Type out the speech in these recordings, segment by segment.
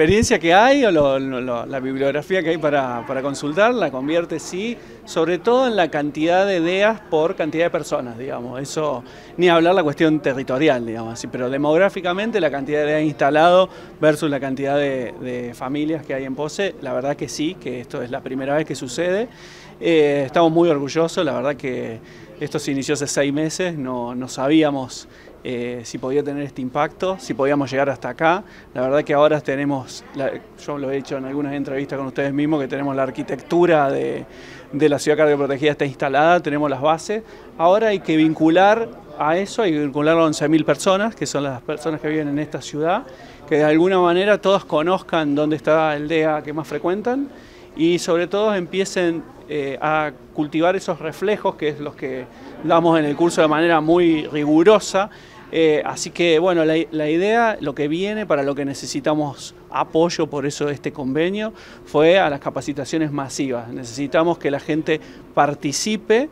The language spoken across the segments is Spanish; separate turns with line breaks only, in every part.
experiencia que hay o la bibliografía que hay para, consultar la convierte, sí, sobre todo en la cantidad de ideas por cantidad de personas, digamos. Eso, ni hablar la cuestión territorial, digamos así, pero demográficamente la cantidad de ideas instalado versus la cantidad de familias que hay en Pose, la verdad que sí, que esto es la primera vez que sucede. Eh, estamos muy orgullosos, la verdad que esto se inició hace seis meses, no, sabíamos eh, si podía tener este impacto, si podíamos llegar hasta acá. La verdad que ahora tenemos, yo lo he dicho en algunas entrevistas con ustedes mismos, que tenemos la arquitectura de, la ciudad cardioprotegida está instalada, tenemos las bases. Ahora hay que vincular a eso, hay que vincular a 11.000 personas, que son las personas que viven en esta ciudad, que de alguna manera todos conozcan dónde está el DEA que más frecuentan y sobre todo empiecen eh, a cultivar esos reflejos, que es los que damos en el curso de manera muy rigurosa. Eh, así que bueno, la, la, idea, lo que viene, para lo que necesitamos apoyo, por eso este convenio, fue a las capacitaciones masivas. Necesitamos que la gente participe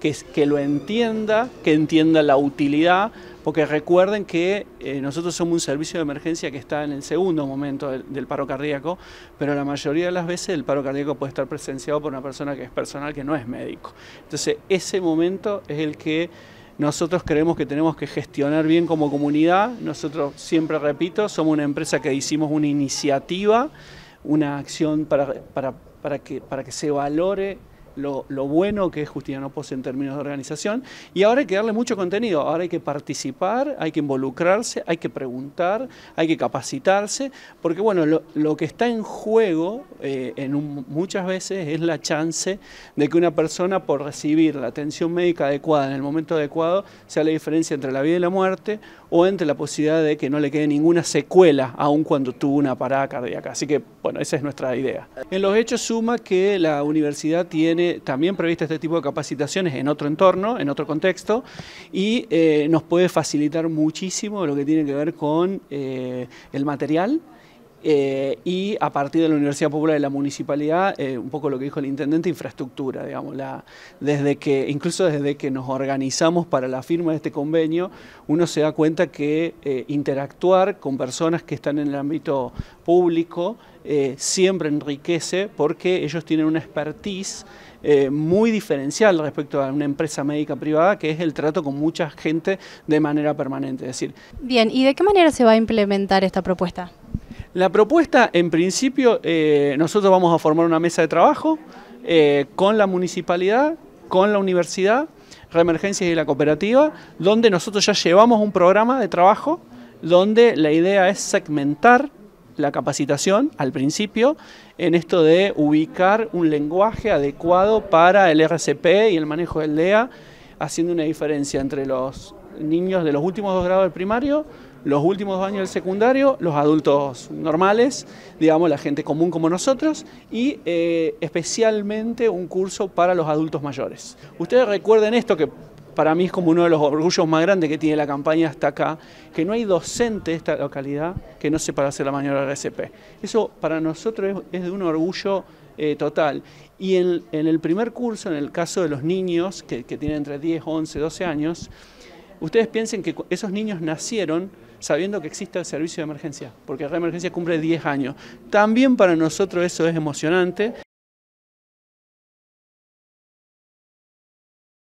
que, lo entienda, que entienda la utilidad, porque recuerden que eh, nosotros somos un servicio de emergencia que está en el segundo momento del, paro cardíaco, pero la mayoría de las veces el paro cardíaco puede estar presenciado por una persona que es personal, que no es médico. Entonces, ese momento es el que nosotros creemos que tenemos que gestionar bien como comunidad. Nosotros, siempre repito, somos una empresa que hicimos una iniciativa, una acción para, que, para que se valore lo, bueno que es Justiniano Pose en términos de organización. Y ahora hay que darle mucho contenido, ahora hay que participar, hay que involucrarse, hay que preguntar, hay que capacitarse, porque bueno, lo, que está en juego eh, en muchas veces es la chance de que una persona por recibir la atención médica adecuada en el momento adecuado sea la diferencia entre la vida y la muerte o entre la posibilidad de que no le quede ninguna secuela, aun cuando tuvo una de acá Así que, bueno, esa es nuestra idea. En los hechos suma que la universidad tiene también prevista este tipo de capacitaciones en otro entorno, en otro contexto, y eh, nos puede facilitar muchísimo lo que tiene que ver con eh, el material, eh, y a partir de la Universidad Popular de la Municipalidad, eh, un poco lo que dijo el intendente, infraestructura, digamos, la, desde que, incluso desde que nos organizamos para la firma de este convenio, uno se da cuenta que eh, interactuar con personas que están en el ámbito público siempre enriquece porque ellos tienen una expertise muy diferencial respecto a una empresa médica privada, que es el trato con mucha gente de manera permanente. Es decir, Bien, ¿y de qué manera se va a implementar esta propuesta? La propuesta, en principio, eh, nosotros vamos a formar una mesa de trabajo eh, con la municipalidad, con la universidad, Reemergencias y la cooperativa, donde nosotros ya llevamos un programa de trabajo donde la idea es segmentar la capacitación al principio en esto de ubicar un lenguaje adecuado para el RCP y el manejo del DEA, haciendo una diferencia entre los niños de los últimos dos grados del primario, los últimos dos años del secundario, los adultos normales, digamos la gente común como nosotros, y eh, especialmente un curso para los adultos mayores. Ustedes recuerden esto que para mí es como uno de los orgullos más grandes que tiene la campaña hasta acá, que no hay docente de esta localidad que no sepa hacer la maniobra RCP. Eso para nosotros es, de un orgullo eh, total. Y en, el primer curso, en el caso de los niños que, que tienen entre 10, 11, 12 años, Ustedes piensen que esos niños nacieron sabiendo que existe el servicio de emergencia, porque la emergencia cumple 10 años. También para nosotros eso es emocionante.